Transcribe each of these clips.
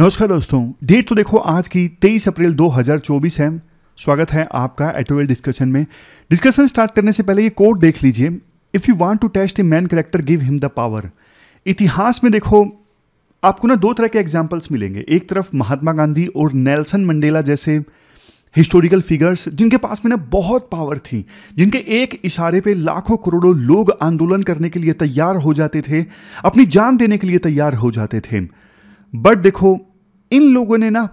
नमस्कार दोस्तों डेट तो देखो आज की 23 अप्रैल 2024 है स्वागत है आपका एटोवेल डिस्कशन में डिस्कशन स्टार्ट करने से पहले ये कोड देख लीजिए if you want to test a man character give him the power इतिहास में देखो आपको ना दो तरह के एग्जाम्पल्स मिलेंगे एक तरफ महात्मा गांधी और नेल्सन मंडेला जैसे हिस्टोरिकल फिगर्स जिनके पास में ना बहुत पावर थी जिनके एक इशारे पे लाखों करोड़ों लोग आंदोलन करने के लिए तैयार हो जाते थे अपनी जान देने के लिए तैयार हो जाते थे बट देखो इन लोगों ने ना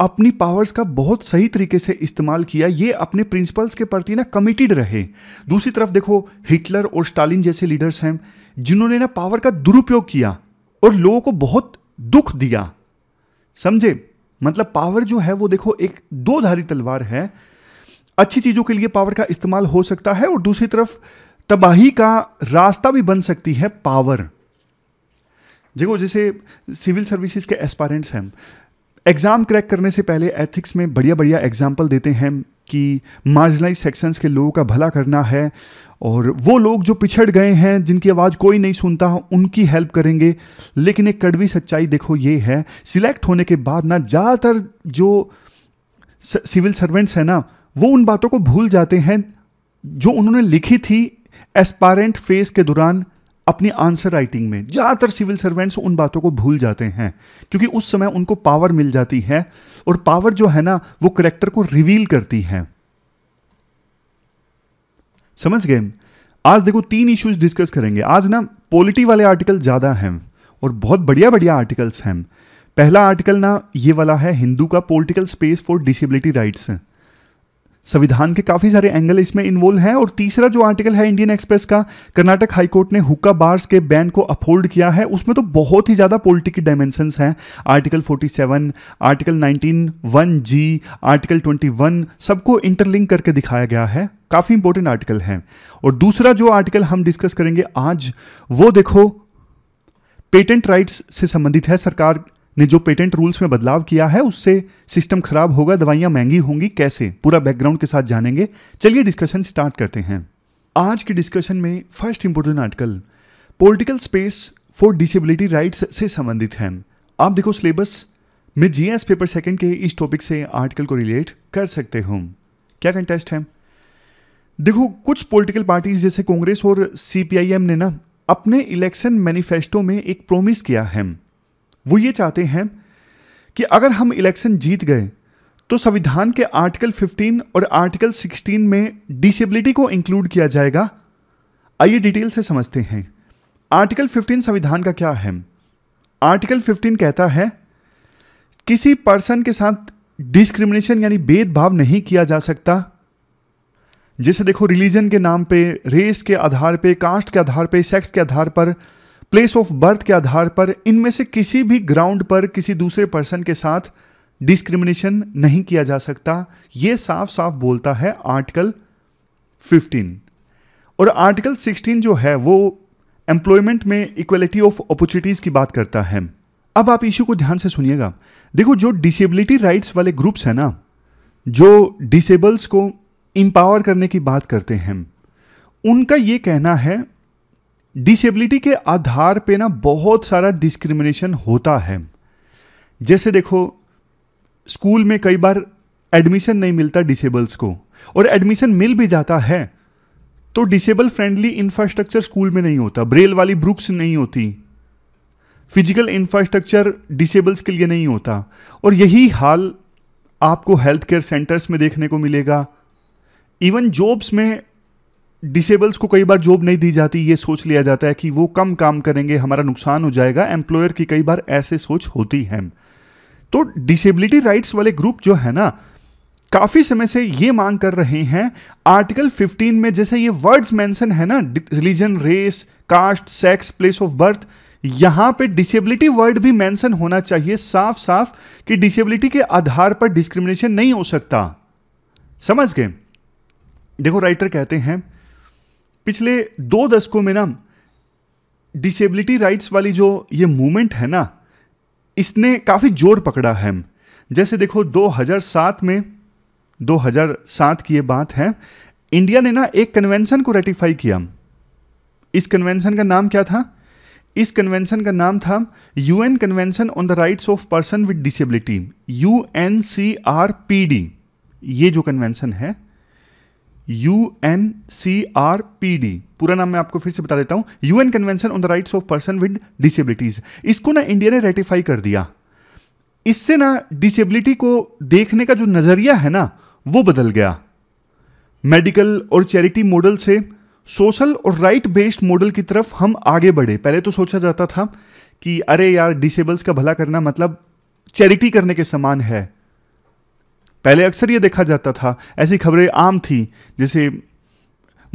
अपनी पावर्स का बहुत सही तरीके से इस्तेमाल किया ये अपने प्रिंसिपल्स के प्रति ना कमिटेड रहे दूसरी तरफ देखो हिटलर और स्टालिन जैसे लीडर्स हैं जिन्होंने ना पावर का दुरुपयोग किया और लोगों को बहुत दुख दिया समझे मतलब पावर जो है वो देखो एक दो धारी तलवार है अच्छी चीज़ों के लिए पावर का इस्तेमाल हो सकता है और दूसरी तरफ तबाही का रास्ता भी बन सकती है पावर देखो जैसे सिविल सर्विसेज के एस्पायरेंट्स हैं एग्ज़ाम क्रैक करने से पहले एथिक्स में बढ़िया बढ़िया एग्जाम्पल देते हैं कि मार्जिनलाइज सेक्शंस के लोगों का भला करना है और वो लोग जो पिछड़ गए हैं जिनकी आवाज़ कोई नहीं सुनता उनकी हेल्प करेंगे लेकिन एक कड़वी सच्चाई देखो ये है सिलेक्ट होने के बाद ना ज़्यादातर जो सिविल सर्वेंट्स हैं ना वो उन बातों को भूल जाते हैं जो उन्होंने लिखी थी एस्पायरेंट फेज के दौरान अपनी आंसर राइटिंग में ज़्यादातर सिविल सर्वेंट्स उन बातों को भूल जाते हैं क्योंकि उस समय उनको पावर मिल जाती है और पावर जो है ना वो करेक्टर को रिवील करती है समझ गए आज देखो तीन इश्यूज डिस्कस करेंगे आज ना पॉलिटी वाले आर्टिकल ज़्यादा हैं और बहुत बढ़िया बढ़िया आर्टिकल्स हैं पहला आर्टिकल ना ये वाला है हिंदू का political space for disability rights संविधान के काफ़ी सारे एंगल इसमें इन्वॉल्व हैं और तीसरा जो आर्टिकल है इंडियन एक्सप्रेस का कर्नाटक हाईकोर्ट ने हुक्का बार्स के बैन को अपहोल्ड किया है उसमें तो बहुत ही ज़्यादा पोलिटिक डायमेंशन हैं article 47, article 19, one G article 21 सबको इंटरलिंक करके दिखाया गया है काफ़ी इंपॉर्टेंट आर्टिकल है और दूसरा जो आर्टिकल हम डिस्कस करेंगे आज वो देखो पेटेंट राइट्स से संबंधित है सरकार ने जो पेटेंट रूल्स में बदलाव किया है उससे सिस्टम खराब होगा दवाइयां महंगी होंगी कैसे पूरा बैकग्राउंड के साथ जानेंगे चलिए डिस्कशन स्टार्ट करते हैं आज के डिस्कशन में first important article political space for disability rights से संबंधित है आप देखो सिलेबस में जीएस पेपर सेकेंड के इस टॉपिक से आर्टिकल को रिलेट कर सकते हो क्या कंटेस्ट है देखो कुछ पॉलिटिकल पार्टीज जैसे कांग्रेस और सीपीआईएम ने ना अपने इलेक्शन मैनिफेस्टो में एक प्रोमिस किया है वो ये चाहते हैं कि अगर हम इलेक्शन जीत गए तो संविधान के आर्टिकल 15 और आर्टिकल 16 में डिसेबिलिटी को इंक्लूड किया जाएगा आइए डिटेल से समझते हैं आर्टिकल 15 संविधान का क्या है आर्टिकल 15 कहता है किसी पर्सन के साथ डिस्क्रिमिनेशन यानी भेदभाव नहीं किया जा सकता जैसे देखो रिलीजन के नाम पे रेस के आधार पे कास्ट के आधार पे सेक्स के आधार पर प्लेस ऑफ बर्थ के आधार पर इनमें से किसी भी ग्राउंड पर किसी दूसरे पर्सन के साथ डिस्क्रिमिनेशन नहीं किया जा सकता यह साफ साफ बोलता है आर्टिकल 15 और आर्टिकल 16 जो है वो एम्प्लॉयमेंट में इक्वलिटी ऑफ अपॉर्चुनिटीज़ की बात करता है अब आप इशू को ध्यान से सुनिएगा देखो जो डिसेबिलिटी राइट्स वाले ग्रुप्स हैं ना जो डिसेबल्स को इम्पावर करने की बात करते हैं उनका ये कहना है डिसेबिलिटी के आधार पे ना बहुत सारा डिस्क्रिमिनेशन होता है जैसे देखो स्कूल में कई बार एडमिशन नहीं मिलता डिसेबल्स को और एडमिशन मिल भी जाता है तो डिसेबल फ्रेंडली इंफ्रास्ट्रक्चर स्कूल में नहीं होता ब्रेल वाली ब्रुक्स नहीं होती फिजिकल इंफ्रास्ट्रक्चर डिसेबल्स के लिए नहीं होता और यही हाल आपको हेल्थ केयर सेंटर्स में देखने को मिलेगा इवन जॉब्स में डिसेबल्स को कई बार जॉब नहीं दी जाती ये सोच लिया जाता है कि वो कम काम करेंगे हमारा नुकसान हो जाएगा एम्प्लॉयर की कई बार ऐसे सोच होती है तो डिसेबिलिटी राइट्स वाले ग्रुप जो है ना काफ़ी समय से ये मांग कर रहे हैं आर्टिकल 15 में जैसे ये वर्ड्स मेंशन है ना religion race caste sex place of birth यहां पे डिसेबिलिटी वर्ड भी मेंशन होना चाहिए साफ साफ कि डिसेबिलिटी के आधार पर डिस्क्रिमिनेशन नहीं हो सकता समझ गए देखो राइटर कहते हैं पिछले दो दशकों में ना डिसेबिलिटी राइट्स वाली जो ये मूवमेंट है ना इसने काफ़ी जोर पकड़ा है जैसे देखो 2007 में 2007 की ये बात है इंडिया ने ना एक कन्वेंशन को रेटिफाई किया इस कन्वेंशन का नाम क्या था इस कन्वेंशन का नाम था UN convention on the rights of person with disability U N C R P D ये जो कन्वेंशन है U N C R P D पूरा नाम मैं आपको फिर से बता देता हूं U N convention on the rights of person with disabilities इसको ना इंडिया ने रेटिफाई कर दिया इससे ना डिसेबिलिटी को देखने का जो नज़रिया है ना वो बदल गया मेडिकल और चैरिटी मॉडल से सोशल और राइट बेस्ड मॉडल की तरफ हम आगे बढ़े पहले तो सोचा जाता था कि अरे यार डिसेबल्स का भला करना मतलब चैरिटी करने के समान है पहले अक्सर ये देखा जाता था ऐसी खबरें आम थी जैसे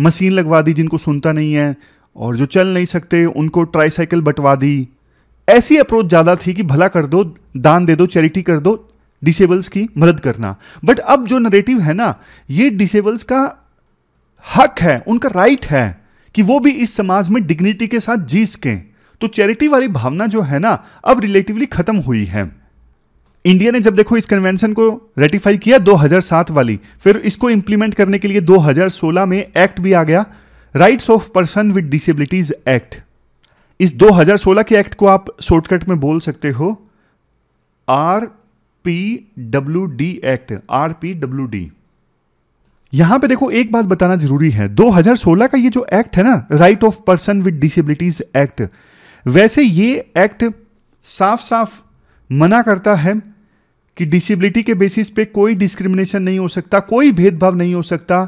मशीन लगवा दी जिनको सुनता नहीं है और जो चल नहीं सकते उनको ट्राईसाइकिल बटवा दी ऐसी अप्रोच ज़्यादा थी कि भला कर दो दान दे दो चैरिटी कर दो डिसेबल्स की मदद करना बट अब जो नरेटिव है ना ये डिसेबल्स का हक है उनका राइट है कि वो भी इस समाज में डिग्निटी के साथ जी सकें तो चैरिटी वाली भावना जो है ना अब रिलेटिवली ख़त्म हुई है इंडिया ने जब देखो इस कन्वेंशन को रेटिफाई किया 2007 वाली फिर इसको इंप्लीमेंट करने के लिए 2016 में एक्ट भी आ गया rights of person with disabilities act इस 2016 के एक्ट को आप शॉर्टकट में बोल सकते हो R P W D act R P W D यहां पे देखो एक बात बताना जरूरी है 2016 का ये जो एक्ट है ना right of person with disabilities act वैसे ये एक्ट साफ साफ मना करता है कि डिसेबिलिटी के बेसिस पे कोई डिस्क्रिमिनेशन नहीं हो सकता कोई भेदभाव नहीं हो सकता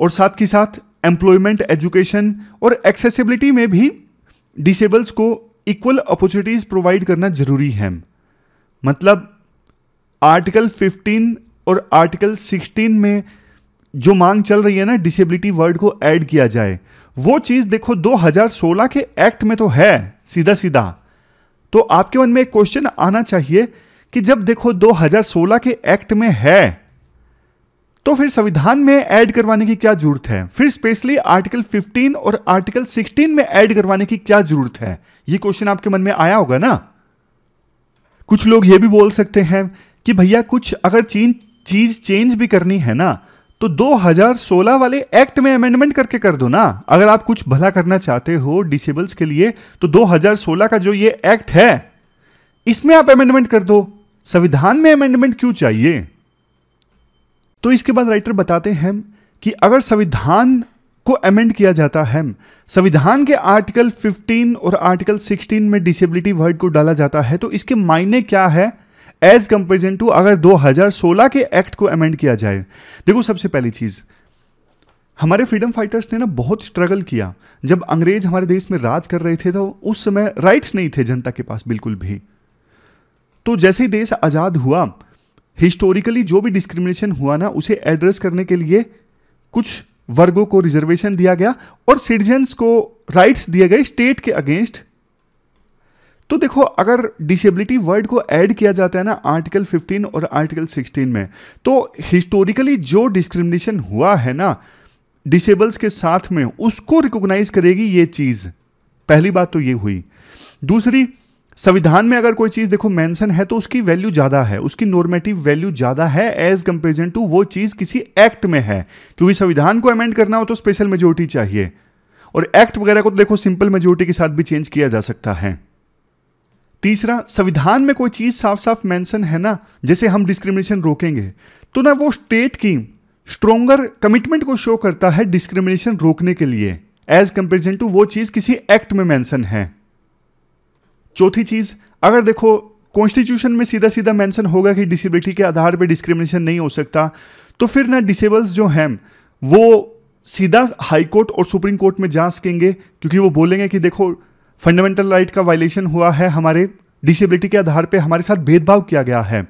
और साथ ही साथ एम्प्लॉयमेंट एजुकेशन और एक्सेसिबिलिटी में भी डिसेबल्स को इक्वल अपॉर्चुनिटीज़ प्रोवाइड करना ज़रूरी है मतलब आर्टिकल 15 और आर्टिकल 16 में जो मांग चल रही है ना डिसेबिलिटी वर्ड को ऐड किया जाए वो चीज़ देखो 2016 के एक्ट में तो है सीधा सीधा तो आपके मन में एक क्वेश्चन आना चाहिए कि जब देखो 2016 के एक्ट में है तो फिर संविधान में ऐड करवाने की क्या जरूरत है फिर स्पेशली आर्टिकल 15 और आर्टिकल 16 में ऐड करवाने की क्या जरूरत है यह क्वेश्चन आपके मन में आया होगा ना कुछ लोग यह भी बोल सकते हैं कि भैया कुछ अगर चीन चीज चेंज भी करनी है ना तो 2016 वाले एक्ट में अमेंडमेंट करके कर दो ना अगर आप कुछ भला करना चाहते हो डिसेबल्स के लिए तो 2016 का जो ये एक्ट है इसमें आप अमेंडमेंट कर दो संविधान में अमेंडमेंट क्यों चाहिए तो इसके बाद राइटर बताते हैं कि अगर संविधान को अमेंड किया जाता है संविधान के आर्टिकल 15 और आर्टिकल 16 में डिसेबिलिटी वर्ड को डाला जाता है तो इसके मायने क्या है एज कंपेरिजन टू अगर 2016 के एक्ट को अमेंड किया जाए देखो सबसे पहली चीज़ हमारे फ्रीडम फाइटर्स ने ना बहुत स्ट्रगल किया जब अंग्रेज हमारे देश में राज कर रहे थे तो उस समय राइट्स नहीं थे जनता के पास बिल्कुल भी तो जैसे ही देश आज़ाद हुआ हिस्टोरिकली जो भी डिस्क्रिमिनेशन हुआ ना उसे एड्रेस करने के लिए कुछ वर्गों को रिजर्वेशन दिया गया और सिटीजन्स को राइट्स दिए गए स्टेट के अगेंस्ट तो देखो अगर डिसेबिलिटी वर्ड को ऐड किया जाता है ना आर्टिकल 15 और आर्टिकल 16 में तो हिस्टोरिकली जो डिस्क्रिमिनेशन हुआ है ना डिसेबल्स के साथ में उसको रिकॉग्नाइज करेगी ये चीज़ पहली बात तो ये हुई दूसरी संविधान में अगर कोई चीज़ देखो मेंशन है तो उसकी वैल्यू ज़्यादा है उसकी नॉर्मेटिव वैल्यू ज़्यादा है एज कंपेरिजन टू वो चीज़ किसी एक्ट में है क्योंकि संविधान को अमेंड करना हो तो स्पेशल मेजोरिटी चाहिए और एक्ट वगैरह को तो देखो सिंपल मेजोरिटी के साथ भी चेंज किया जा सकता है तीसरा संविधान में कोई चीज़ साफ साफ मेंशन है ना जैसे हम डिस्क्रिमिनेशन रोकेंगे तो ना वो स्टेट की स्ट्रोंगर कमिटमेंट को शो करता है डिस्क्रिमिनेशन रोकने के लिए एज कंपेरिजन टू वो चीज़ किसी एक्ट में मैंसन है चौथी चीज़ अगर देखो कॉन्स्टिट्यूशन में सीधा सीधा मेंशन होगा कि डिसेबिलिटी के आधार पर डिस्क्रिमिनेशन नहीं हो सकता तो फिर ना डिसेबल्स जो हैं वो सीधा हाई कोर्ट और सुप्रीम कोर्ट में जा सकेंगे क्योंकि वो बोलेंगे कि देखो फंडामेंटल राइट का वायलेशन हुआ है हमारे डिसेबिलिटी के आधार पे हमारे साथ भेदभाव किया गया है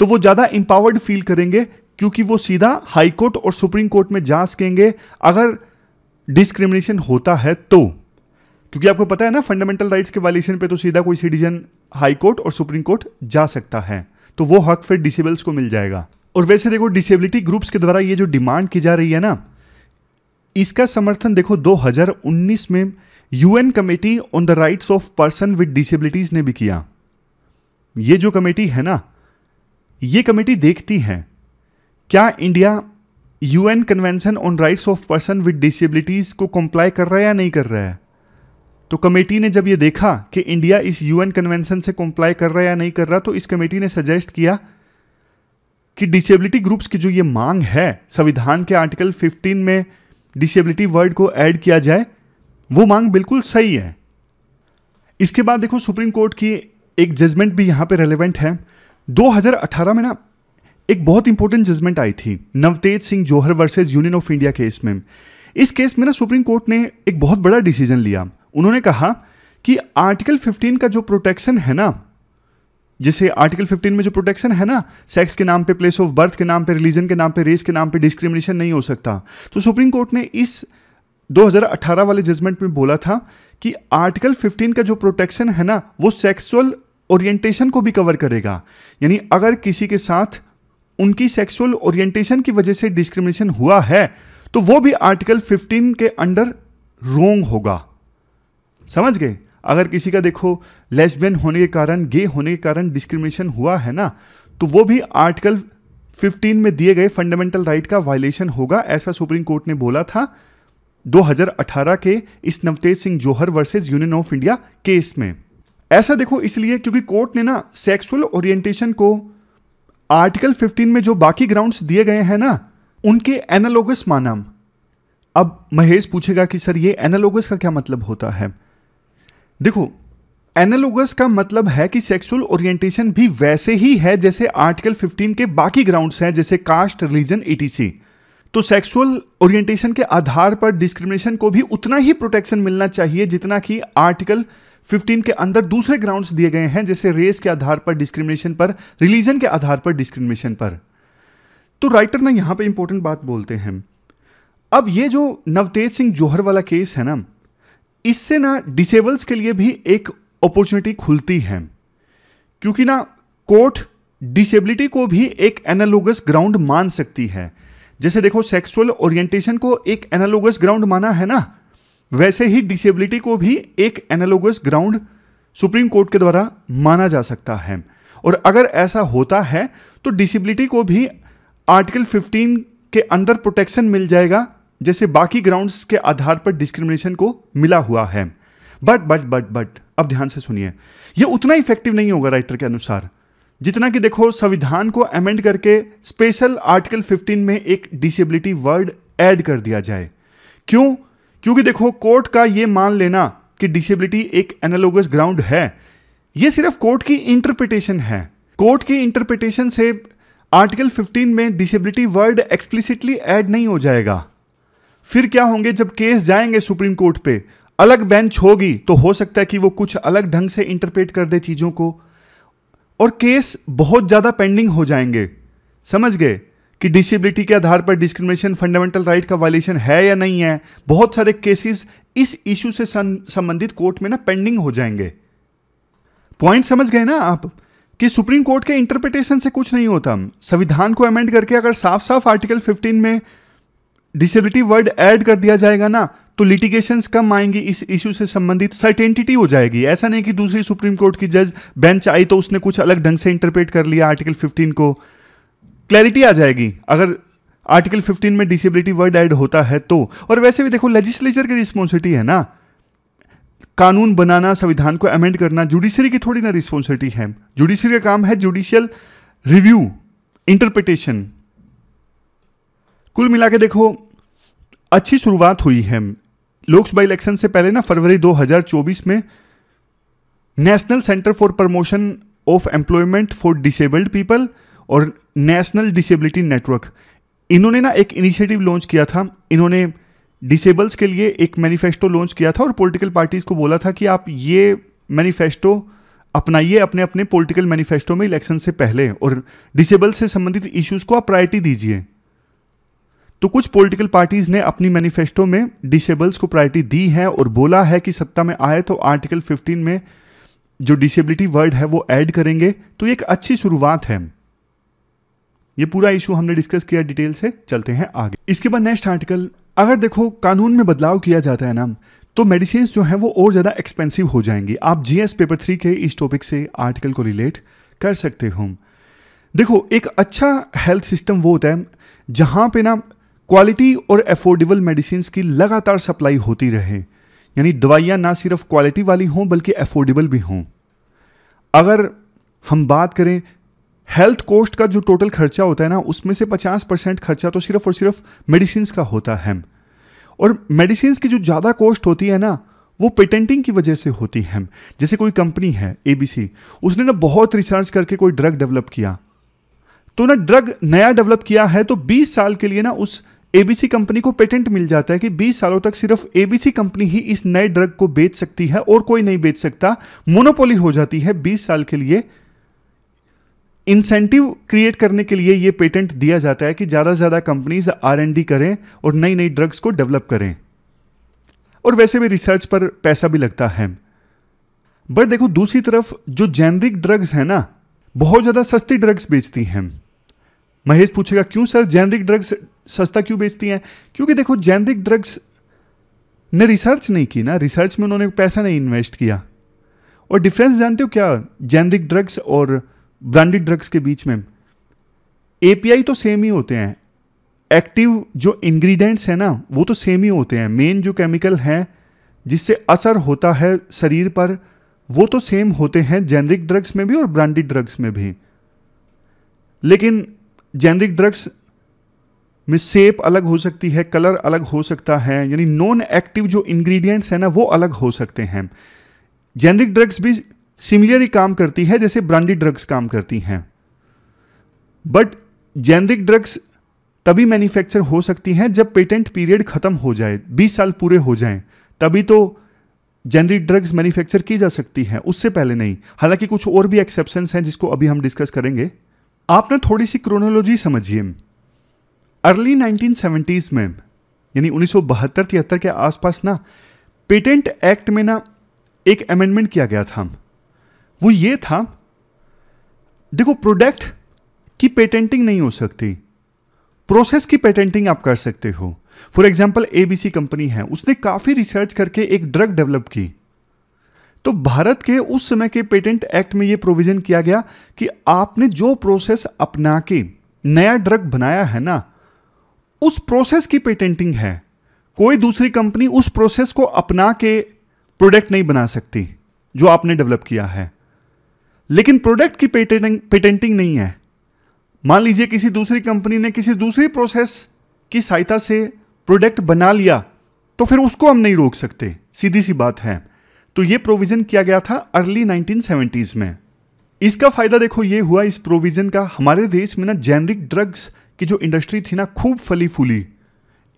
तो वो ज़्यादा एम्पावर्ड फील करेंगे क्योंकि वो सीधा हाई कोर्ट और सुप्रीम कोर्ट में जा सकेंगे अगर डिस्क्रिमिनेशन होता है तो क्योंकि आपको पता है ना फंडामेंटल राइट्स के वायलेशन पे तो सीधा कोई सिटीजन हाई कोर्ट और सुप्रीम कोर्ट जा सकता है तो वो हक फिर डिसेबल्स को मिल जाएगा और वैसे देखो डिसेबिलिटी ग्रुप्स के द्वारा ये जो डिमांड की जा रही है ना इसका समर्थन देखो 2019 में UN committee on the rights of person with disabilities ने भी किया ये जो कमेटी है ना ये कमेटी देखती है क्या India UN convention on rights of person with disabilities को कंप्लाई कर रहा है या नहीं कर रहा है तो कमेटी ने जब ये देखा कि इंडिया इस यूएन कन्वेंशन से कॉम्प्लाई कर रहा है या नहीं कर रहा तो इस कमेटी ने सजेस्ट किया कि डिसेबिलिटी ग्रुप्स की जो ये मांग है संविधान के आर्टिकल 15 में डिसेबिलिटी वर्ड को ऐड किया जाए वो मांग बिल्कुल सही है इसके बाद देखो सुप्रीम कोर्ट की एक जजमेंट भी यहां पे रेलेवेंट है 2018 में ना एक बहुत इंपॉर्टेंट जजमेंट आई थी Navtej Singh Johar versus union of India case में इस केस में ना सुप्रीम कोर्ट ने एक बहुत बड़ा डिसीजन लिया उन्होंने कहा कि आर्टिकल 15 का जो प्रोटेक्शन है ना जिसे आर्टिकल 15 में जो प्रोटेक्शन है ना सेक्स के नाम पे प्लेस ऑफ बर्थ के नाम पे रिलीजन के नाम पे रेस के नाम पे डिस्क्रिमिनेशन नहीं हो सकता तो सुप्रीम कोर्ट ने इस 2018 वाले जजमेंट में बोला था कि आर्टिकल 15 का जो प्रोटेक्शन है ना वो सेक्सुअल ओरिएंटेशन को भी कवर करेगा यानी अगर किसी के साथ उनकी सेक्सुअल ओरिएंटेशन की वजह से डिस्क्रिमिनेशन हुआ है तो वो भी आर्टिकल 15 के अंडर रोंग होगा समझ गए अगर किसी का देखो लेसबियन होने के कारण गे होने के कारण डिस्क्रिमिनेशन हुआ है ना तो वो भी आर्टिकल 15 में दिए गए फंडामेंटल राइट का वायलेशन होगा ऐसा सुप्रीम कोर्ट ने बोला था 2018 के इस Navtej Singh Johar versus union of India case में ऐसा देखो इसलिए क्योंकि कोर्ट ने ना सेक्सुअल ओरिएंटेशन को आर्टिकल 15 में जो बाकी ग्राउंड्स दिए गए हैं ना उनके एनालोगस माना अब महेश पूछेगा कि सर ये एनालोगस का क्या मतलब होता है देखो एनालोगस का मतलब है कि सेक्सुअल ओरिएंटेशन भी वैसे ही है जैसे आर्टिकल 15 के बाकी ग्राउंड्स हैं जैसे कास्ट रिलीजन ई तो सेक्सुअल ओरिएंटेशन के आधार पर डिस्क्रिमिनेशन को भी उतना ही प्रोटेक्शन मिलना चाहिए जितना कि आर्टिकल 15 के अंदर दूसरे ग्राउंड्स दिए गए हैं जैसे रेस के आधार पर डिस्क्रिमिनेशन पर रिलीजन के आधार पर डिस्क्रिमिनेशन पर तो राइटर ना यहाँ पे इंपॉर्टेंट बात बोलते हैं अब ये जो नवतेज सिंह जौहर वाला केस है ना इससे ना डिसेबल्स के लिए भी एक अपॉर्चुनिटी खुलती है क्योंकि ना कोर्ट डिसेबिलिटी को भी एक एनालोगस ग्राउंड मान सकती है जैसे देखो सेक्सुअल ओरिएंटेशन को एक एनालोगस ग्राउंड माना है ना वैसे ही डिसेबिलिटी को भी एक एनालोगस ग्राउंड सुप्रीम कोर्ट के द्वारा माना जा सकता है और अगर ऐसा होता है तो डिसेबिलिटी को भी आर्टिकल 15 के अंदर प्रोटेक्शन मिल जाएगा जैसे बाकी ग्राउंड्स के आधार पर डिस्क्रिमिनेशन को मिला हुआ है बट बट बट बट अब ध्यान से सुनिए यह उतना इफेक्टिव नहीं होगा राइटर के अनुसार जितना कि देखो संविधान को अमेंड करके स्पेशल आर्टिकल 15 में एक डिसेबिलिटी वर्ड ऐड कर दिया जाए क्यों क्योंकि देखो कोर्ट का यह मान लेना कि डिसेबिलिटी एक एनालोगस ग्राउंड है यह सिर्फ कोर्ट की इंटरप्रिटेशन है कोर्ट की इंटरप्रिटेशन से आर्टिकल 15 में डिसेबिलिटी वर्ड एक्सप्लिसिटली ऐड नहीं हो जाएगा फिर क्या होंगे जब केस जाएंगे सुप्रीम कोर्ट पे अलग बेंच होगी तो हो सकता है कि वो कुछ अलग ढंग से इंटरप्रेट कर दे चीज़ों को और केस बहुत ज़्यादा पेंडिंग हो जाएंगे समझ गए कि डिसेबिलिटी के आधार पर डिस्क्रिमिनेशन फंडामेंटल राइट का वायलेशन है या नहीं है बहुत सारे केसेस इस इश्यू से संबंधित कोर्ट में ना पेंडिंग हो जाएंगे पॉइंट समझ गए ना आप कि सुप्रीम कोर्ट के इंटरप्रिटेशन से कुछ नहीं होता संविधान को अमेंड करके अगर साफ साफ आर्टिकल 15 में डिसेबिलिटी वर्ड ऐड कर दिया जाएगा ना तो लिटिगेशंस कम आएंगी इस इश्यू से संबंधित सर्टेंटिटी हो जाएगी ऐसा नहीं कि दूसरी सुप्रीम कोर्ट की जज बेंच आई तो उसने कुछ अलग ढंग से इंटरप्रेट कर लिया आर्टिकल 15 को क्लैरिटी आ जाएगी अगर आर्टिकल 15 में डिसेबिलिटी वर्ड ऐड होता है तो और वैसे भी देखो लेजिस्लेचर की रिस्पॉन्सिबिलिटी है ना कानून बनाना संविधान को अमेंड करना जुडिशरी की थोड़ी ना रिस्पॉन्सिबिलिटी है जुडिशरी का काम है जुडिशियल रिव्यू इंटरप्रिटेशन कुल मिला के देखो अच्छी शुरुआत हुई है लोकसभा इलेक्शन से पहले ना फरवरी 2024 में national centre for promotion of employment for disabled people और नेशनल डिसेबिलिटी नेटवर्क इन्होंने ना एक इनिशिएटिव लॉन्च किया था इन्होंने डिसेबल्स के लिए एक मैनिफेस्टो लॉन्च किया था और पॉलिटिकल पार्टीज़ को बोला था कि आप ये मैनिफेस्टो अपनाइए अपने अपने पॉलिटिकल मैनिफेस्टो में इलेक्शन से पहले और डिसेबल से संबंधित इश्यूज़ को आप प्रायोरिटी दीजिए तो कुछ पॉलिटिकल पार्टीज ने अपनी मैनिफेस्टो में डिसेबल्स को प्रायोरिटी दी है और बोला है कि सत्ता में आए तो आर्टिकल 15 में जो डिसेबिलिटी वर्ड है वो ऐड करेंगे तो एक अच्छी शुरुआत है ये पूरा इशू हमने डिस्कस किया डिटेल से चलते हैं आगे इसके बाद नेक्स्ट आर्टिकल अगर देखो कानून में बदलाव किया जाता है ना तो मेडिसिन जो है वो और ज़्यादा एक्सपेंसिव हो जाएंगी आप जीएस पेपर थ्री के इस टॉपिक से आर्टिकल को रिलेट कर सकते हो देखो एक अच्छा हेल्थ सिस्टम वो होता है जहां पे ना क्वालिटी और अफोर्डेबल मेडिसिन की लगातार सप्लाई होती रहे यानी दवाइयाँ ना सिर्फ क्वालिटी वाली हों बल्कि अफोर्डेबल भी हों अगर हम बात करें हेल्थ कॉस्ट का जो टोटल खर्चा होता है ना उसमें से 50 परसेंट खर्चा तो सिर्फ और सिर्फ मेडिसिन का होता है और मेडिसिन की जो ज़्यादा कॉस्ट होती है ना वो पेटेंटिंग की वजह से होती है जैसे कोई कंपनी है ए उसने ना बहुत रिसर्च करके कोई ड्रग डेवलप किया तो ना ड्रग नया डेवलप किया है तो 20 साल के लिए ना उस एबीसी कंपनी को पेटेंट मिल जाता है कि 20 सालों तक सिर्फ एबीसी कंपनी ही इस नए ड्रग को बेच सकती है और कोई नहीं बेच सकता मोनोपोली हो जाती है 20 साल के लिए इंसेंटिव क्रिएट करने के लिए यह पेटेंट दिया जाता है कि ज़्यादा से ज़्यादा कंपनीज आर करें और नई नई ड्रग्स को डेवलप करें और वैसे भी रिसर्च पर पैसा भी लगता है बट देखो दूसरी तरफ जो जेनरिक ड्रग्स है ना बहुत ज़्यादा सस्ती ड्रग्स बेचती हैं महेश पूछेगा क्यों सर जेनरिक ड्रग्स सस्ता क्यों बेचती हैं क्योंकि देखो जेनरिक ड्रग्स ने रिसर्च नहीं की ना रिसर्च में उन्होंने पैसा नहीं इन्वेस्ट किया और डिफरेंस जानते हो क्या जेनरिक ड्रग्स और ब्रांडेड ड्रग्स के बीच में एपीआई तो सेम ही होते हैं एक्टिव जो इंग्रेडिएंट्स हैं ना वो तो सेम ही होते हैं मेन जो केमिकल हैं जिससे असर होता है शरीर पर वो तो सेम होते हैं जेनरिक ड्रग्स में भी और ब्रांडेड ड्रग्स में भी लेकिन जेनरिक ड्रग्स में सेप अलग हो सकती है कलर अलग हो सकता है यानी नॉन एक्टिव जो इंग्रेडिएंट्स हैं ना वो अलग हो सकते हैं जेनरिक ड्रग्स भी सिमिलरली काम करती है जैसे ब्रांडेड ड्रग्स काम करती हैं बट जेनरिक ड्रग्स तभी मैन्युफैक्चर हो सकती हैं जब पेटेंट पीरियड ख़त्म हो जाए 20 साल पूरे हो जाएं तभी तो जेनरिक ड्रग्स मैन्युफैक्चर की जा सकती है उससे पहले नहीं हालांकि कुछ और भी एक्सेप्शन हैं जिसको अभी हम डिस्कस करेंगे आपने थोड़ी सी क्रोनोलॉजी समझिए अर्ली 1970s में यानी उन्नीस सौ तिहत्तर के आसपास ना पेटेंट एक्ट में ना एक अमेंडमेंट किया गया था वो ये था देखो प्रोडक्ट की पेटेंटिंग नहीं हो सकती प्रोसेस की पेटेंटिंग आप कर सकते हो फॉर एग्जाम्पल एबीसी कंपनी है उसने काफ़ी रिसर्च करके एक ड्रग डेवलप की तो भारत के उस समय के पेटेंट एक्ट में यह प्रोविजन किया गया कि आपने जो प्रोसेस अपना के नया ड्रग बनाया है ना उस प्रोसेस की पेटेंटिंग है कोई दूसरी कंपनी उस प्रोसेस को अपना के प्रोडक्ट नहीं बना सकती जो आपने डेवलप किया है लेकिन प्रोडक्ट की पेटेंटिंग पेटेंटिंग नहीं है मान लीजिए किसी दूसरी कंपनी ने किसी दूसरी प्रोसेस की सहायता से प्रोडक्ट बना लिया तो फिर उसको हम नहीं रोक सकते सीधी सी बात है तो ये प्रोविज़न किया गया था अर्ली 1970s में इसका फ़ायदा देखो ये हुआ इस प्रोविज़न का हमारे देश में ना जेनरिक ड्रग्स की जो इंडस्ट्री थी ना खूब फली फूली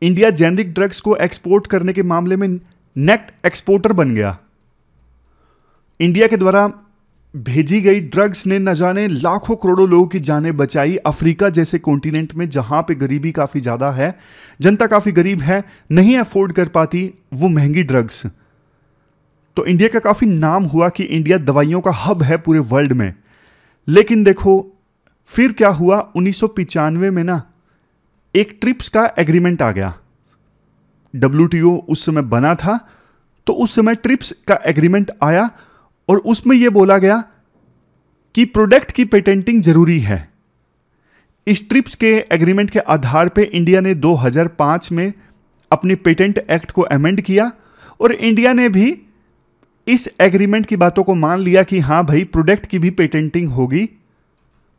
इंडिया जेनरिक ड्रग्स को एक्सपोर्ट करने के मामले में नेक्ट एक्सपोर्टर बन गया इंडिया के द्वारा भेजी गई ड्रग्स ने न जाने लाखों करोड़ों लोगों की जानें बचाई अफ्रीका जैसे कॉन्टिनेंट में जहां पे गरीबी काफ़ी ज़्यादा है जनता काफ़ी गरीब है नहीं अफोर्ड कर पाती वो महंगी ड्रग्स तो इंडिया का काफ़ी नाम हुआ कि इंडिया दवाइयों का हब है पूरे वर्ल्ड में लेकिन देखो फिर क्या हुआ उन्नीस में ना एक ट्रिप्स का एग्रीमेंट आ गया डब्ल्यू उस समय बना था तो उस समय ट्रिप्स का एग्रीमेंट आया और उसमें यह बोला गया कि प्रोडक्ट की पेटेंटिंग जरूरी है इस ट्रिप्स के एग्रीमेंट के आधार पर इंडिया ने 2005 में अपनी पेटेंट एक्ट को अमेंड किया और इंडिया ने भी इस एग्रीमेंट की बातों को मान लिया कि हाँ भाई प्रोडक्ट की भी पेटेंटिंग होगी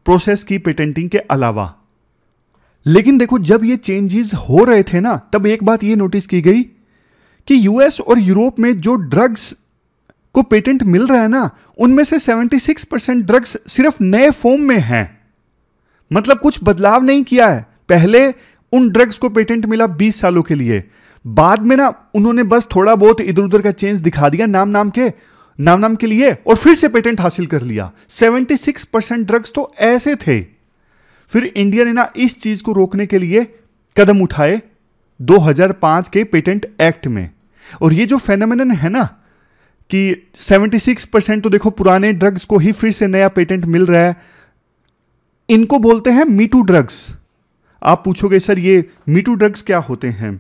प्रोसेस की पेटेंटिंग के अलावा लेकिन देखो जब ये चेंजेस हो रहे थे ना तब एक बात ये नोटिस की गई कि यूएस और यूरोप में जो ड्रग्स को पेटेंट मिल रहा है ना उनमें से 76 परसेंट ड्रग्स सिर्फ नए फॉर्म में हैं मतलब कुछ बदलाव नहीं किया है पहले उन ड्रग्स को पेटेंट मिला 20 सालों के लिए बाद में ना उन्होंने बस थोड़ा बहुत इधर उधर का चेंज दिखा दिया नाम नाम के नाम नाम के लिए और फिर से पेटेंट हासिल कर लिया 76 परसेंट ड्रग्स तो ऐसे थे फिर इंडिया ने ना इस चीज को रोकने के लिए कदम उठाए 2005 के पेटेंट एक्ट में और ये जो फेनोमेनन है ना कि 76 परसेंट तो देखो पुराने ड्रग्स को ही फिर से नया पेटेंट मिल रहा है इनको बोलते हैं मीटू ड्रग्स आप पूछोगे सर ये मीटू ड्रग्स क्या होते हैं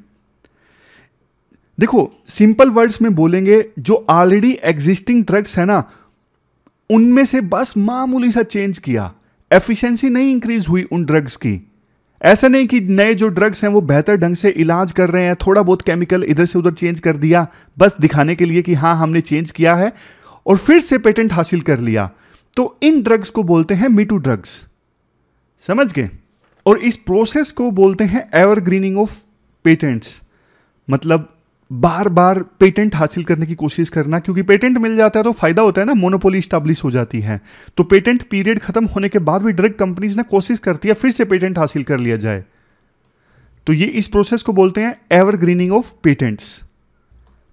देखो सिंपल वर्ड्स में बोलेंगे जो ऑलरेडी एग्जिस्टिंग ड्रग्स है ना उनमें से बस मामूली सा चेंज किया एफिशिएंसी नहीं इंक्रीज हुई उन ड्रग्स की ऐसा नहीं कि नए जो ड्रग्स हैं वो बेहतर ढंग से इलाज कर रहे हैं थोड़ा बहुत केमिकल इधर से उधर चेंज कर दिया बस दिखाने के लिए कि हाँ हमने चेंज किया है और फिर से पेटेंट हासिल कर लिया तो इन ड्रग्स को बोलते हैं मीटू ड्रग्स समझ गए और इस प्रोसेस को बोलते हैं एवरग्रीनिंग ऑफ पेटेंट्स मतलब बार बार पेटेंट हासिल करने की कोशिश करना क्योंकि पेटेंट मिल जाता है तो फायदा होता है ना मोनोपोली स्टाब्लिश हो जाती है तो पेटेंट पीरियड खत्म होने के बाद भी ड्रग कंपनीज ना कोशिश करती है फिर से पेटेंट हासिल कर लिया जाए तो ये इस प्रोसेस को बोलते हैं एवरग्रीनिंग ऑफ पेटेंट्स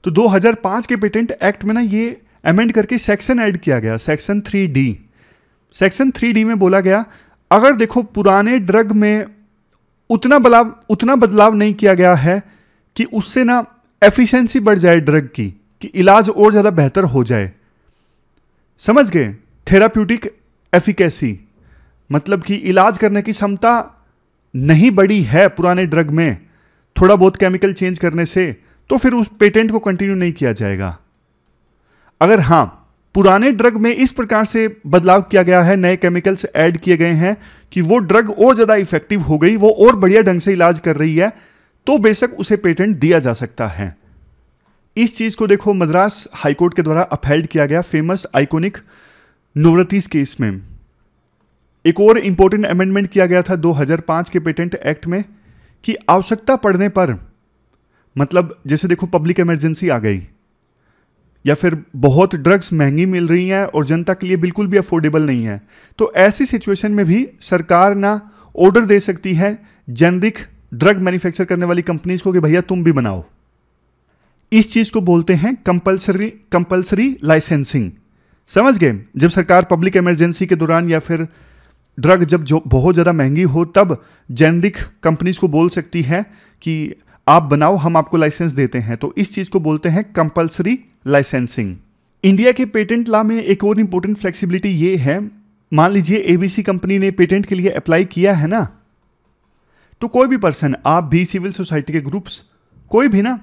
तो 2005 के पेटेंट एक्ट में ना ये अमेंड करके सेक्शन ऐड किया गया सेक्शन डी सेक्शन डी में बोला गया अगर देखो पुराने ड्रग में उतना बदलाव उतना बदलाव नहीं किया गया है कि उससे ना एफिशिएंसी बढ़ जाए ड्रग की कि इलाज और ज़्यादा बेहतर हो जाए समझ गए थेराप्यूटिक एफिकेसी मतलब कि इलाज करने की क्षमता नहीं बढ़ी है पुराने ड्रग में थोड़ा बहुत केमिकल चेंज करने से तो फिर उस पेटेंट को कंटिन्यू नहीं किया जाएगा अगर हाँ पुराने ड्रग में इस प्रकार से बदलाव किया गया है नए केमिकल्स ऐड किए गए हैं कि वो ड्रग और ज़्यादा इफेक्टिव हो गई वो और बढ़िया ढंग से इलाज कर रही है तो बेशक उसे पेटेंट दिया जा सकता है इस चीज़ को देखो मद्रास हाईकोर्ट के द्वारा अपहेल्ड किया गया फेमस आइकोनिक नोवरतीस केस में एक और इंपॉर्टेंट अमेंडमेंट किया गया था 2005 के पेटेंट एक्ट में कि आवश्यकता पड़ने पर मतलब जैसे देखो पब्लिक इमरजेंसी आ गई या फिर बहुत ड्रग्स महंगी मिल रही हैं और जनता के लिए बिल्कुल भी अफोर्डेबल नहीं है तो ऐसी सिचुएशन में भी सरकार ना ऑर्डर दे सकती है जेनरिक ड्रग मैन्युफैक्चर करने वाली कंपनीज को कि भैया तुम भी बनाओ इस चीज को बोलते हैं कंपलसरी कंपलसरी लाइसेंसिंग समझ गए जब सरकार पब्लिक इमरजेंसी के दौरान या फिर ड्रग जब जो बहुत ज़्यादा महंगी हो तब जेनरिक कंपनीज को बोल सकती है कि आप बनाओ हम आपको लाइसेंस देते हैं तो इस चीज़ को बोलते हैं कंपलसरी लाइसेंसिंग इंडिया के पेटेंट लॉ में एक और इंपॉर्टेंट फ्लेक्सिबिलिटी ये है मान लीजिए एबीसी कंपनी ने पेटेंट के लिए अप्लाई किया है ना तो कोई भी पर्सन आप भी सिविल सोसाइटी के ग्रुप्स कोई भी ना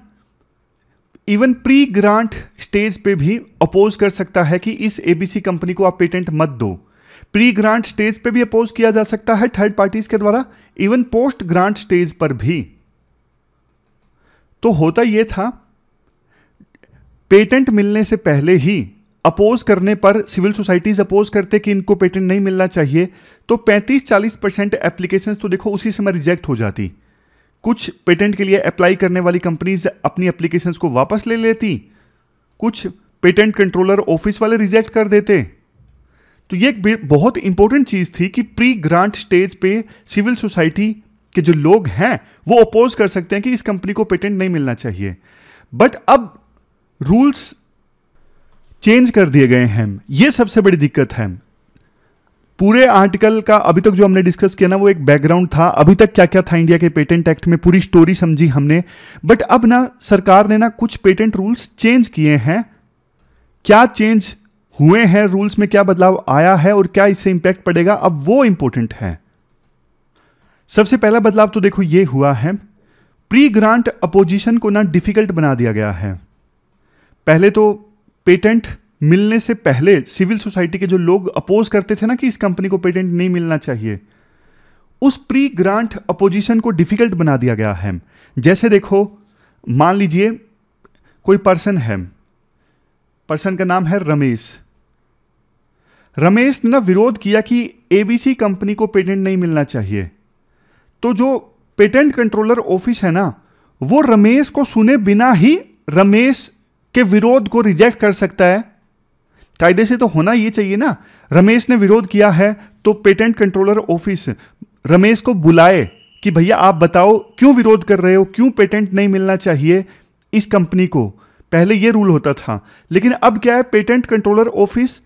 इवन प्री ग्रांट स्टेज पे भी अपोज कर सकता है कि इस एबीसी कंपनी को आप पेटेंट मत दो प्री ग्रांट स्टेज पे भी अपोज किया जा सकता है थर्ड पार्टीज के द्वारा इवन पोस्ट ग्रांट स्टेज पर भी तो होता यह था पेटेंट मिलने से पहले ही अपोज करने पर सिविल सोसाइटीज़ अपोज करते कि इनको पेटेंट नहीं मिलना चाहिए तो 35-40 परसेंट एप्लीकेशन तो देखो उसी समय रिजेक्ट हो जाती कुछ पेटेंट के लिए अप्लाई करने वाली कंपनीज अपनी एप्लीकेशन को वापस ले लेती कुछ पेटेंट कंट्रोलर ऑफिस वाले रिजेक्ट कर देते तो ये एक बहुत इंपॉर्टेंट चीज़ थी कि प्री ग्रांट स्टेज पे सिविल सोसाइटी के जो लोग हैं वो अपोज कर सकते हैं कि इस कंपनी को पेटेंट नहीं मिलना चाहिए बट अब रूल्स चेंज कर दिए गए हैं ये सबसे बड़ी दिक्कत है पूरे आर्टिकल का अभी तक जो हमने डिस्कस किया ना वो एक बैकग्राउंड था अभी तक क्या क्या था इंडिया के पेटेंट एक्ट में पूरी स्टोरी समझी हमने बट अब ना सरकार ने ना कुछ पेटेंट रूल्स चेंज किए हैं क्या चेंज हुए हैं रूल्स में क्या बदलाव आया है और क्या इससे इंपैक्ट पड़ेगा अब वो इंपॉर्टेंट है सबसे पहला बदलाव तो देखो ये हुआ है प्री ग्रांट अपोजिशन को ना डिफिकल्ट बना दिया गया है पहले तो पेटेंट मिलने से पहले सिविल सोसाइटी के जो लोग अपोज करते थे ना कि इस कंपनी को पेटेंट नहीं मिलना चाहिए उस प्री ग्रांट अपोजिशन को डिफिकल्ट बना दिया गया है जैसे देखो मान लीजिए कोई पर्सन है पर्सन का नाम है रमेश रमेश ने ना विरोध किया कि एबीसी कंपनी को पेटेंट नहीं मिलना चाहिए तो जो पेटेंट कंट्रोलर ऑफिस है ना वो रमेश को सुने बिना ही रमेश के विरोध को रिजेक्ट कर सकता है कायदे से तो होना ये चाहिए ना रमेश ने विरोध किया है तो पेटेंट कंट्रोलर ऑफिस रमेश को बुलाए कि भैया आप बताओ क्यों विरोध कर रहे हो क्यों पेटेंट नहीं मिलना चाहिए इस कंपनी को पहले यह रूल होता था लेकिन अब क्या है पेटेंट कंट्रोलर ऑफिस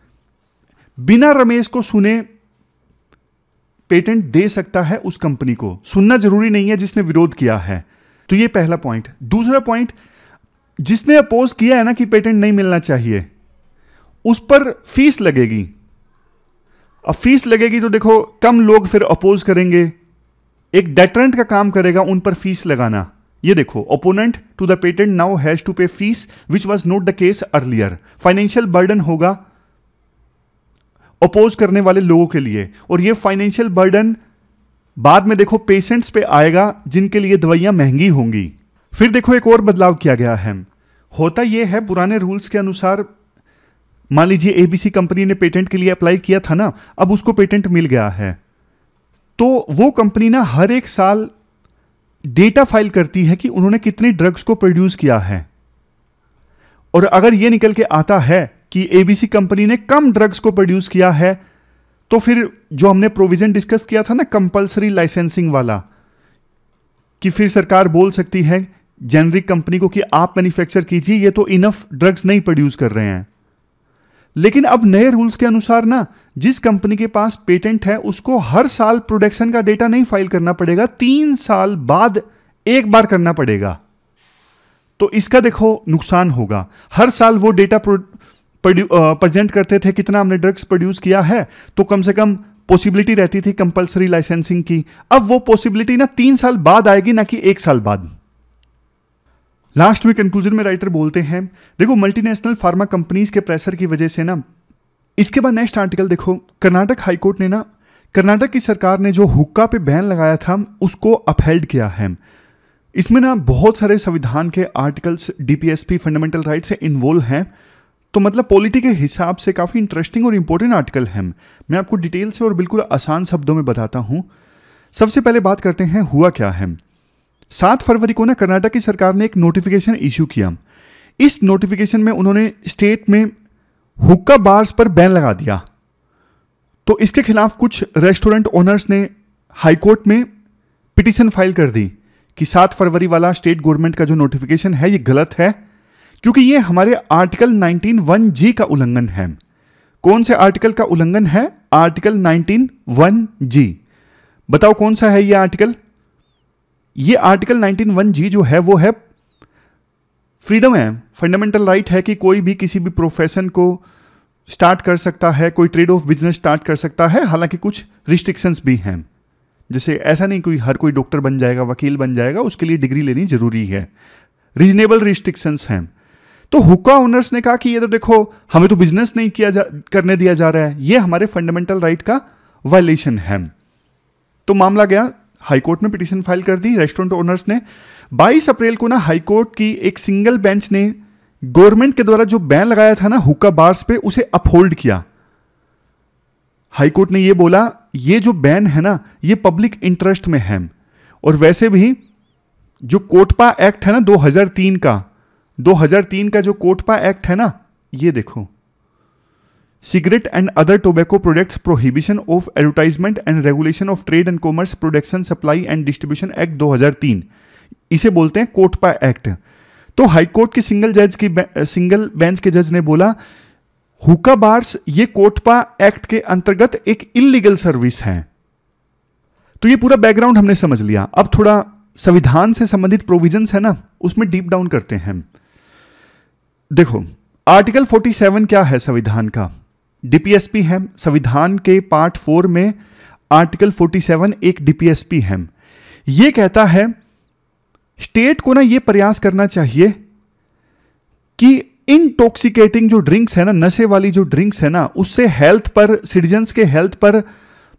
बिना रमेश को सुने पेटेंट दे सकता है उस कंपनी को सुनना जरूरी नहीं है जिसने विरोध किया है तो ये पहला पॉइंट दूसरा पॉइंट जिसने अपोज किया है ना कि पेटेंट नहीं मिलना चाहिए उस पर फीस लगेगी अब फीस लगेगी तो देखो कम लोग फिर अपोज करेंगे एक डेटरेंट का काम करेगा उन पर फीस लगाना ये देखो opponent to the patent now has to pay fees which was not the case earlier financial burden होगा अपोज करने वाले लोगों के लिए और ये फाइनेंशियल बर्डन बाद में देखो पेशेंट्स पे आएगा जिनके लिए दवाइयां महंगी होंगी फिर देखो एक और बदलाव किया गया है होता यह है पुराने रूल्स के अनुसार मान लीजिए एबीसी कंपनी ने पेटेंट के लिए अप्लाई किया था ना अब उसको पेटेंट मिल गया है तो वो कंपनी ना हर एक साल डेटा फाइल करती है कि उन्होंने कितने ड्रग्स को प्रोड्यूस किया है और अगर ये निकल के आता है कि एबीसी कंपनी ने कम ड्रग्स को प्रोड्यूस किया है तो फिर जो हमने प्रोविजन डिस्कस किया था ना कंपलसरी लाइसेंसिंग वाला कि फिर सरकार बोल सकती है जेनरिक कंपनी को कि आप मैन्युफैक्चर कीजिए ये तो इनफ ड्रग्स नहीं प्रोड्यूस कर रहे हैं लेकिन अब नए रूल्स के अनुसार ना जिस कंपनी के पास पेटेंट है उसको हर साल प्रोडक्शन का डेटा नहीं फाइल करना पड़ेगा तीन साल बाद एक बार करना पड़ेगा तो इसका देखो नुकसान होगा हर साल वो डेटा प्रेजेंट करते थे कितना हमने ड्रग्स प्रोड्यूस किया है तो कम से कम पॉसिबिलिटी रहती थी कंपलसरी लाइसेंसिंग की अब वो पॉसिबिलिटी ना तीन साल बाद आएगी ना कि एक साल बाद लास्ट में कंक्लूजन में राइटर बोलते हैं देखो मल्टीनेशनल फार्मा कंपनीज के प्रेशर की वजह से ना इसके बाद नेक्स्ट आर्टिकल देखो कर्नाटक हाईकोर्ट ने ना कर्नाटक की सरकार ने जो हुक्का पे बैन लगाया था उसको अपहेल्ड किया है इसमें ना बहुत सारे संविधान के आर्टिकल्स डीपीएसपी फंडामेंटल राइट से इन्वॉल्व हैं तो मतलब पॉलिटी के हिसाब से काफ़ी इंटरेस्टिंग और इम्पोर्टेंट आर्टिकल हैं मैं आपको डिटेल से और बिल्कुल आसान शब्दों में बताता हूँ सबसे पहले बात करते हैं हुआ क्या है सात फरवरी को ना कर्नाटक की सरकार ने एक नोटिफिकेशन इशू किया इस नोटिफिकेशन में उन्होंने स्टेट में हुक्का बार्स पर बैन लगा दिया तो इसके खिलाफ कुछ रेस्टोरेंट ओनर्स ने हाईकोर्ट में पिटिशन फाइल कर दी कि सात फरवरी वाला स्टेट गवर्नमेंट का जो नोटिफिकेशन है ये गलत है क्योंकि ये हमारे आर्टिकल 19 वन जी का उल्लंघन है कौन से आर्टिकल का उल्लंघन है आर्टिकल 19 वन जी बताओ कौन सा है ये आर्टिकल ये आर्टिकल 19.1 जी जो है वो है फ्रीडम है फंडामेंटल राइट right है कि कोई भी किसी भी प्रोफेशन को स्टार्ट कर सकता है कोई ट्रेड ऑफ बिजनेस स्टार्ट कर सकता है हालांकि कुछ रिस्ट्रिक्शंस भी हैं जैसे ऐसा नहीं कोई हर कोई डॉक्टर बन जाएगा वकील बन जाएगा उसके लिए डिग्री लेनी जरूरी है रीजनेबल रिस्ट्रिक्शंस हैं तो हुक्का ओनर्स ने कहा कि ये तो देखो हमें तो बिजनेस नहीं किया जा करने दिया जा रहा है ये हमारे फंडामेंटल राइट का वायलेशन है तो मामला गया हाईकोर्ट में पिटीशन फाइल कर दी रेस्टोरेंट ओनर्स ने 22 अप्रैल को ना हाईकोर्ट की एक सिंगल बेंच ने गवर्नमेंट के द्वारा जो बैन लगाया था ना हुक्का बार्स पे उसे अपहोल्ड किया हाई कोर्ट ने ये बोला ये जो बैन है ना ये पब्लिक इंटरेस्ट में है और वैसे भी जो कोटपा एक्ट है ना 2003 का 2003 का जो कोटपा एक्ट है ना ये देखो cigarette and other tobacco products prohibition of advertisement and regulation of trade and commerce production supply and distribution act 2003 इसे बोलते हैं कोटपा एक्ट तो हाई कोर्ट के सिंगल जज की सिंगल बेंच के जज ने बोला हुका बार्स ये कोटपा एक्ट के अंतर्गत एक इलीगल सर्विस है तो ये पूरा बैकग्राउंड हमने समझ लिया अब थोड़ा संविधान से संबंधित प्रोविजन है ना उसमें डीप डाउन करते हैं देखो आर्टिकल 47 क्या है संविधान का डीपीएसपी हैं संविधान के पार्ट फोर में आर्टिकल 47 एक डीपीएसपी हैं ये कहता है स्टेट को ना ये प्रयास करना चाहिए कि इनटॉक्सिकेटिंग जो ड्रिंक्स है ना नशे वाली जो ड्रिंक्स है ना उससे हेल्थ पर सिटीजन्स के हेल्थ पर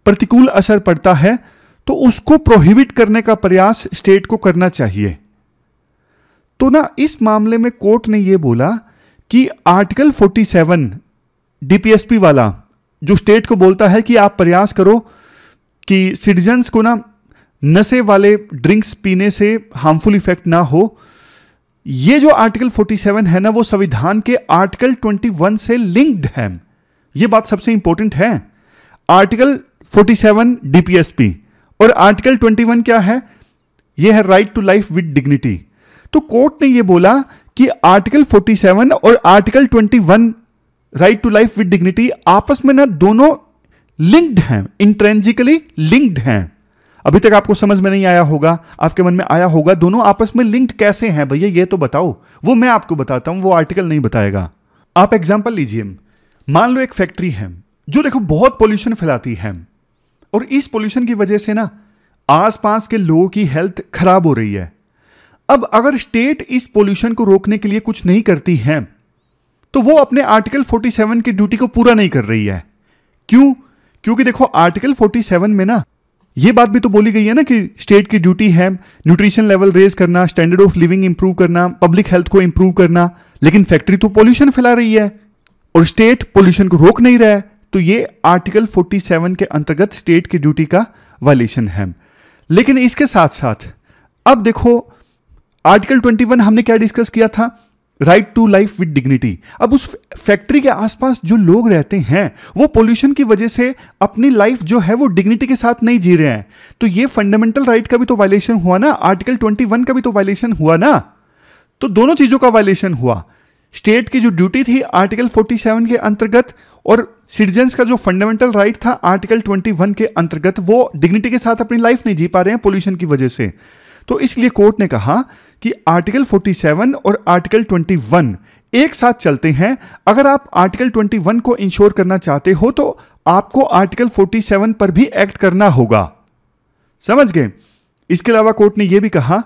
प्रतिकूल असर पड़ता है तो उसको प्रोहिबिट करने का प्रयास स्टेट को करना चाहिए तो ना इस मामले में कोर्ट ने यह बोला कि आर्टिकल 47 डीपीएसपी वाला जो स्टेट को बोलता है कि आप प्रयास करो कि सिटीजन्स को ना नशे वाले ड्रिंक्स पीने से हार्मफुल इफेक्ट ना हो ये जो आर्टिकल 47 है ना वो संविधान के आर्टिकल 21 से लिंक्ड है ये बात सबसे इंपॉर्टेंट है आर्टिकल 47 डीपीएसपी और आर्टिकल 21 क्या है ये है right to life with dignity तो कोर्ट ने ये बोला कि आर्टिकल 47 और article 21 right to life with dignity आपस में ना दोनों लिंक्ड हैं इंट्रेंजिकली लिंक्ड हैं अभी तक आपको समझ में नहीं आया होगा आपके मन में आया होगा दोनों आपस में लिंक्ड कैसे हैं भैया ये तो बताओ वो मैं आपको बताता हूं वो आर्टिकल नहीं बताएगा आप एग्जाम्पल लीजिए मान लो एक फैक्ट्री है जो देखो बहुत पोल्यूशन फैलाती है और इस पोल्यूशन की वजह से ना आसपास के लोगों की हेल्थ खराब हो रही है अब अगर स्टेट इस पोल्यूशन को रोकने के लिए कुछ नहीं करती है तो वो अपने आर्टिकल 47 की ड्यूटी को पूरा नहीं कर रही है क्यों क्योंकि देखो आर्टिकल 47 में ना ये बात भी तो बोली गई है ना कि स्टेट की ड्यूटी है न्यूट्रिशन लेवल रेज करना स्टैंडर्ड ऑफ लिविंग इंप्रूव करना पब्लिक हेल्थ को इंप्रूव करना लेकिन फैक्ट्री तो पोल्यूशन फैला रही है और स्टेट पोल्यूशन को रोक नहीं रहा है तो ये आर्टिकल 47 के अंतर्गत स्टेट की ड्यूटी का वायलेशन है लेकिन इसके साथ साथ अब देखो आर्टिकल 21 हमने क्या डिस्कस किया था right to life with dignity अब उस फैक्ट्री के आसपास जो लोग रहते हैं वो पोल्यूशन की वजह से अपनी लाइफ जो है वो डिग्निटी के साथ नहीं जी रहे हैं तो ये फंडामेंटल राइट का भी तो वायलेशन हुआ ना आर्टिकल 21 का भी तो वायलेशन हुआ ना तो दोनों चीज़ों का वायलेशन हुआ स्टेट की जो ड्यूटी थी आर्टिकल 47 के अंतर्गत और सिटीजन्स का जो फंडामेंटल राइट था आर्टिकल 21 के अंतर्गत वो डिग्निटी के साथ अपनी लाइफ नहीं जी पा रहे हैं पोल्यूशन की वजह से तो इसलिए कोर्ट ने कहा कि आर्टिकल 47 और आर्टिकल 21 एक साथ चलते हैं अगर आप आर्टिकल 21 को इंश्योर करना चाहते हो तो आपको आर्टिकल 47 पर भी एक्ट करना होगा समझ गए इसके अलावा कोर्ट ने यह भी कहा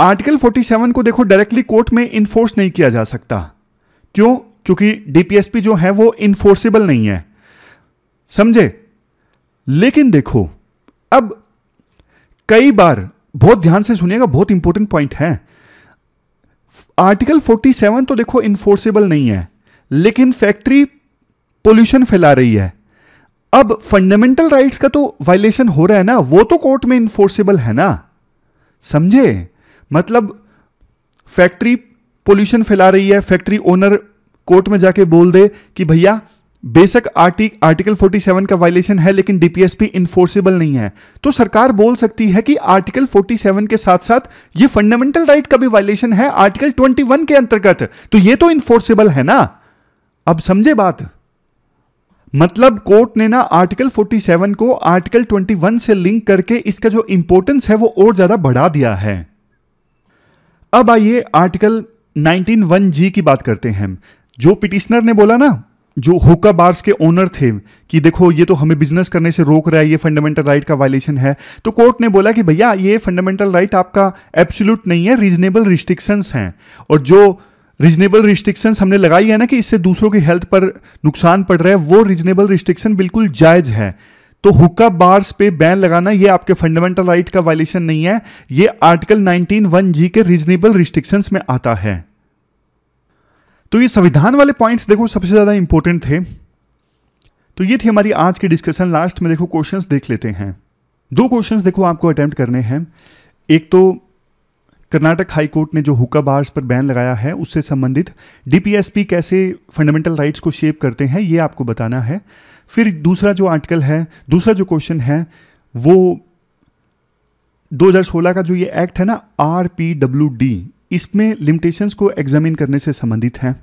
आर्टिकल 47 को देखो डायरेक्टली कोर्ट में इन्फोर्स नहीं किया जा सकता क्यों क्योंकि डीपीएसपी जो है वो इन्फोर्सेबल नहीं है समझे लेकिन देखो अब कई बार बहुत ध्यान से सुनिएगा बहुत इंपॉर्टेंट पॉइंट है आर्टिकल 47 तो देखो इन्फोर्सेबल नहीं है लेकिन फैक्ट्री पोल्यूशन फैला रही है अब फंडामेंटल राइट्स का तो वायलेशन हो रहा है ना वो तो कोर्ट में इन्फोर्सेबल है ना समझे मतलब फैक्ट्री पोल्यूशन फैला रही है फैक्ट्री ओनर कोर्ट में जाके बोल दे कि भैया बेशक आर्टिक आर्टिकल 47 का वायलेशन है लेकिन डीपीएसपी इन्फोर्सेबल नहीं है तो सरकार बोल सकती है कि आर्टिकल 47 के साथ साथ ये फंडामेंटल राइट का भी वायलेशन है आर्टिकल 21 के अंतर्गत तो ये तो इन्फोर्सेबल है ना अब समझे बात मतलब कोर्ट ने ना आर्टिकल 47 को आर्टिकल 21 से लिंक करके इसका जो इंपोर्टेंस है वो और ज्यादा बढ़ा दिया है अब आइए आर्टिकल वन जी की बात करते हैं जो पिटिशनर ने बोला ना जो हुक्का बार्स के ओनर थे कि देखो ये तो हमें बिजनेस करने से रोक रहा है ये फंडामेंटल राइट का वायलेशन है तो कोर्ट ने बोला कि भैया ये फंडामेंटल राइट आपका एब्सोल्यूट नहीं है रीजनेबल रिस्ट्रिक्शंस हैं और जो रीजनेबल रिस्ट्रिक्शंस हमने लगाई है ना कि इससे दूसरों की हेल्थ पर नुकसान पड़ रहा है वो रीजनेबल रिस्ट्रिक्शन बिल्कुल जायज़ है तो हुक्का बार्स पे बैन लगाना ये आपके फंडामेंटल राइट का वायलेशन नहीं है ये आर्टिकल 19 वन जी के रीजनेबल रिस्ट्रिक्शंस में आता है तो ये संविधान वाले पॉइंट्स देखो सबसे ज़्यादा इंपॉर्टेंट थे तो ये थी हमारी आज की डिस्कशन लास्ट में देखो क्वेश्चंस देख लेते हैं दो क्वेश्चंस देखो आपको अटैम्प्ट करने हैं एक तो कर्नाटक हाई कोर्ट ने जो हुक्का बार्स पर बैन लगाया है उससे संबंधित डीपीएसपी कैसे फंडामेंटल राइट्स को शेप करते हैं ये आपको बताना है फिर दूसरा जो आर्टिकल है दूसरा जो क्वेश्चन है वो 2016 का जो ये एक्ट है ना आर पी डब्ल्यू डी इसमें लिमिटेशंस को एग्जामिन करने से संबंधित हैं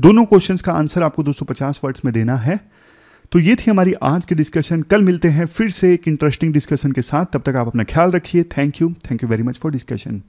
दोनों क्वेश्चंस का आंसर आपको 250 वर्ड्स में देना है तो ये थी हमारी आज की डिस्कशन कल मिलते हैं फिर से एक इंटरेस्टिंग डिस्कशन के साथ तब तक आप अपना ख्याल रखिए thank you thank you very much for discussion